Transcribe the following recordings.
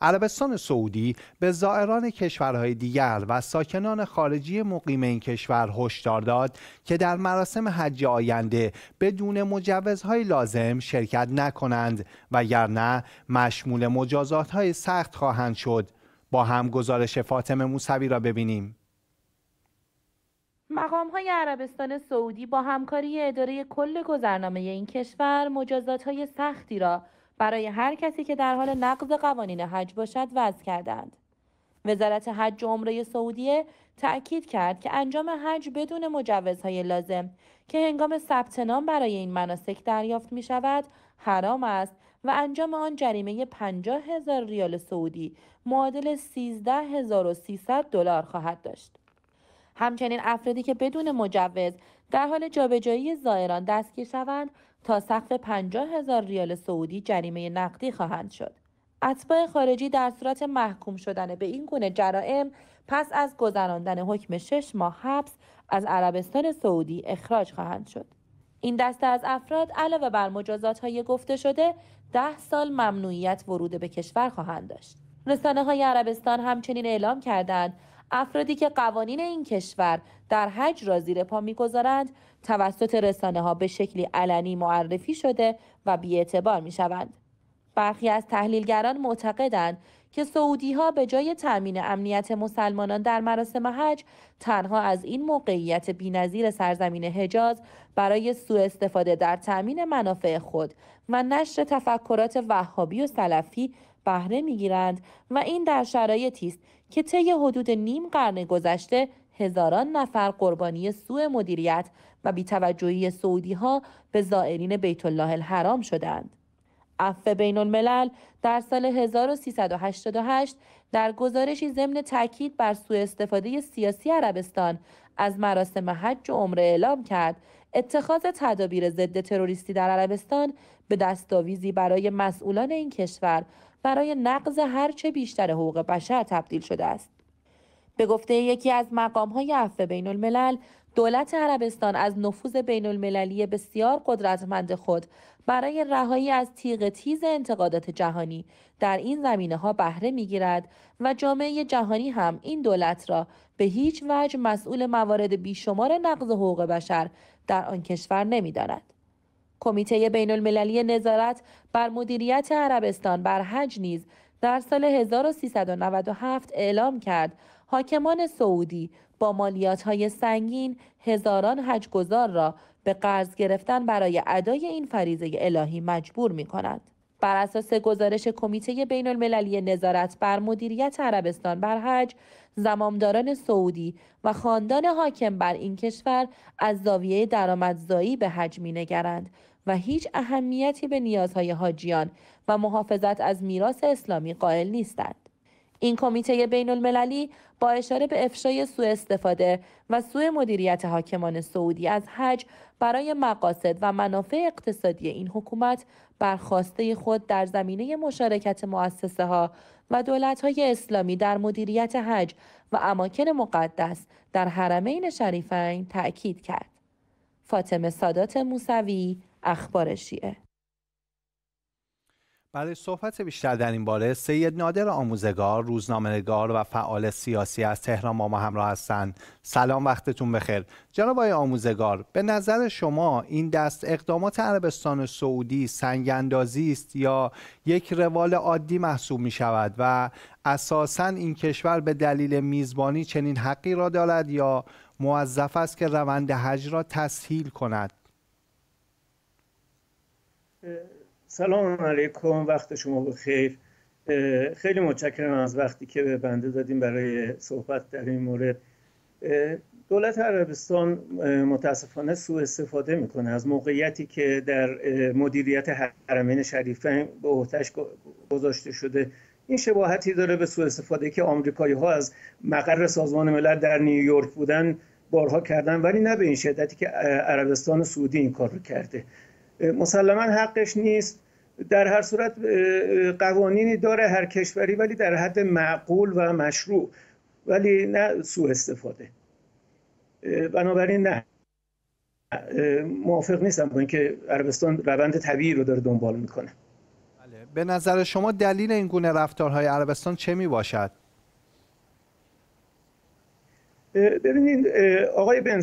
عربستان سعودی به زائران کشورهای دیگر و ساکنان خارجی مقیم این کشور هشدار داد که در مراسم حج آینده بدون مجوزهای لازم شرکت نکنند و وگرنه مشمول مجازاتهای سخت خواهند شد با هم گزارش فاطمه موسوی را ببینیم مقام های عربستان سعودی با همکاری اداره کل گذرنامه این کشور مجازات های سختی را برای هر کسی که در حال نقض قوانین حج باشد وضع کردند. وزارت حج و عمره سعودیه تأکید کرد که انجام حج بدون مجوزهای لازم که هنگام ثبت نام برای این مناسک دریافت می شود حرام است و انجام آن جریمه 50 هزار ریال سعودی معادل 13300 دلار خواهد داشت. همچنین افرادی که بدون مجوز در حال جابجایی زائران دستگیر شوند تا سقف 50 هزار ریال سعودی جریمه نقدی خواهند شد. اتباع خارجی در صورت محکوم شدن به این گونه جرائم پس از گذراندن حکم شش ماه حبس از عربستان سعودی اخراج خواهند شد. این دسته از افراد علاوه بر مجازات های گفته شده ده سال ممنوعیت ورود به کشور خواهند داشت. رسانه های عربستان همچنین اعلام کردند افرادی که قوانین این کشور در حج را زیر پا میگذارند توسط رسانه ها به شکلی علنی معرفی شده و بیاعتبار می شوند. برخی از تحلیلگران معتقدند که سعودی ها به جای تأمین امنیت مسلمانان در مراسم حج تنها از این موقعیت بینظیر سرزمین حجاز برای سوء استفاده در تأمین منافع خود و نشر تفکرات وهابی و سلفی بهره میگیرند و این در شرایطی است که طی حدود نیم قرن گذشته هزاران نفر قربانی سوء مدیریت و بیتوجهی سعودی ها به زائرین بیت الله الحرام شدند. عفو بین الملل در سال 1388 در گزارشی ضمن تاکید بر سوء استفاده سیاسی عربستان از مراسم حج و عمره اعلام کرد اتخاذ تدابیر ضد تروریستی در عربستان به دستاویزی برای مسئولان این کشور برای نقض هرچه بیشتر حقوق بشر تبدیل شده است به گفته یکی از مقام های عفو بین الملل دولت عربستان از نفوذ بین المللی بسیار قدرتمند خود برای رهایی از تیغ تیز انتقادات جهانی در این زمینه ها بهره می گیرد و جامعه جهانی هم این دولت را به هیچ وجه مسئول موارد بیشمار نقض حقوق بشر در آن کشور نمیداند کمیته بین المللی نظارت بر مدیریت عربستان بر حج نیز در سال 1397 اعلام کرد حاکمان سعودی با مالیات های سنگین هزاران حجگزار را به قرض گرفتن برای ادای این فریزه الهی مجبور می کند. بر اساس گزارش کمیته بین المللی نظارت بر مدیریت عربستان بر حج زمامداران سعودی و خاندان حاکم بر این کشور از زاویه درآمدزایی به حج نگرند و هیچ اهمیتی به نیازهای حاجیان و محافظت از میراث اسلامی قائل نیستند این کمیته بین المللی با اشاره به افشای سوء استفاده و سوء مدیریت حاکمان سعودی از حج برای مقاصد و منافع اقتصادی این حکومت برخواسته خود در زمینه مشارکت مؤسسه ها و دولت های اسلامی در مدیریت حج و اماکن مقدس در حرمین شریفین تأکید کرد. فاطمه سادات موسوی اخبار شیعه برای بله، صحبت بیشتر در این باره سید نادر آموزگار روزنامه‌نگار و فعال سیاسی از تهران ما ما همراه هستند سلام وقتتون بخیر جناب آقای آموزگار به نظر شما این دست اقدامات عربستان سعودی سنگ اندازی است یا یک روال عادی محسوب می‌شود و اساسا این کشور به دلیل میزبانی چنین حقی را دارد یا موظف است که روند حج را تسهیل کند سلام علیکم وقت شما بخیر خیلی متشکرم از وقتی که به بنده دادیم برای صحبت در این مورد دولت عربستان متاسفانه سوء استفاده میکنه از موقعیتی که در مدیریت حرمین شریفین به احتش گذاشته شده این شباهتی داره به سوء استفاده که آمریکایی ها از مقر سازمان ملل در نیویورک بودن بارها کردن ولی نه به این شدتی که عربستان سعودی این کار رو کرده مسلما حقش نیست در هر صورت قوانینی داره هر کشوری ولی در حد معقول و مشروع ولی نه سوء استفاده بنابراین نه موافق نیستم با اینکه عربستان روند طبیعی رو داره دنبال میکنه بله. به نظر شما دلیل این گونه رفتارهای عربستان چه می باشد؟ ببینید آقای بن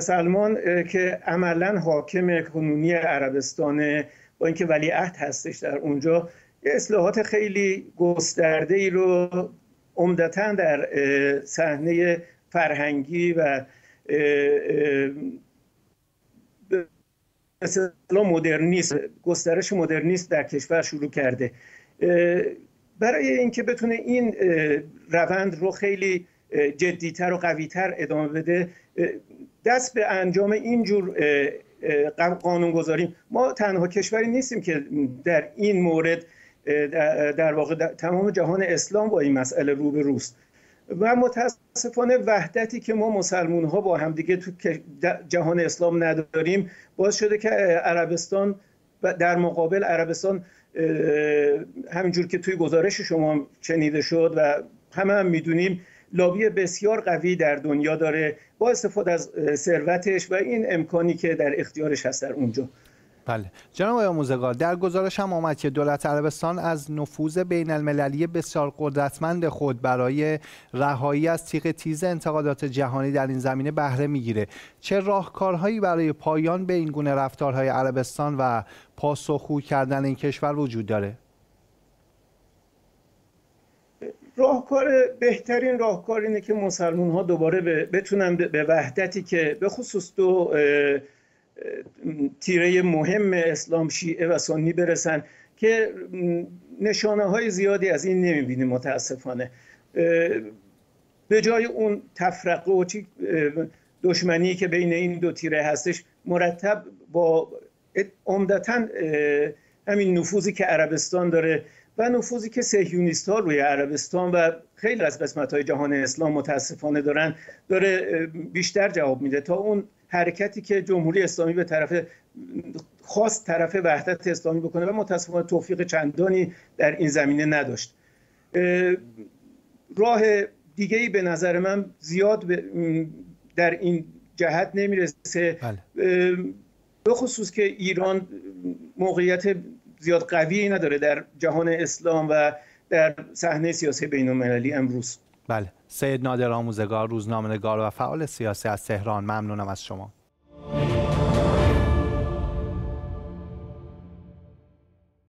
سلمان که عملا حاکم کنونی عربستان با اینکه ولی عهد هستش در اونجا یه اصلاحات خیلی گسترده ای رو عمدتا در صحنه فرهنگی و مثلا مدرنیست گسترش مدرنیست در کشور شروع کرده برای اینکه بتونه این روند رو خیلی جدیتر و قویتر ادامه بده دست به انجام اینجور قانون گذاریم ما تنها کشوری نیستیم که در این مورد در واقع تمام جهان اسلام با این مسئله رو به روست و متاسفانه وحدتی که ما مسلمون ها با دیگه تو جهان اسلام نداریم باز شده که عربستان در مقابل عربستان همینجور که توی گزارش شما چنیده شد و همه هم میدونیم لابی بسیار قوی در دنیا داره با استفاده از ثروتش و این امکانی که در اختیارش هست در اونجا بله جناب آقای در گزارش هم آمد که دولت عربستان از نفوذ بین المللی بسیار قدرتمند خود برای رهایی از تیغ تیز انتقادات جهانی در این زمینه بهره میگیره چه راهکارهایی برای پایان به این گونه رفتارهای عربستان و پاسخگو کردن این کشور وجود داره راهکار بهترین راهکار اینه که مسلمان ها دوباره بتونن به وحدتی که به خصوص دو تیره مهم اسلام شیعه و سنی برسن که نشانه های زیادی از این نمیبینیم متاسفانه به جای اون تفرقه و دشمنی که بین این دو تیره هستش مرتب با عمدتا همین نفوذی که عربستان داره و نفوذی که سهیونیست ها روی عربستان و خیلی از قسمت های جهان اسلام متاسفانه دارن داره بیشتر جواب میده تا اون حرکتی که جمهوری اسلامی به طرف خاص طرف وحدت اسلامی بکنه و متاسفانه توفیق چندانی در این زمینه نداشت راه دیگه ای به نظر من زیاد در این جهت نمیرسه بخصوص بله. به خصوص که ایران موقعیت زیاد قوی نداره در جهان اسلام و در صحنه سیاسی بین المللی امروز بله سید نادر آموزگار روزنامه‌نگار و فعال سیاسی از تهران ممنونم از شما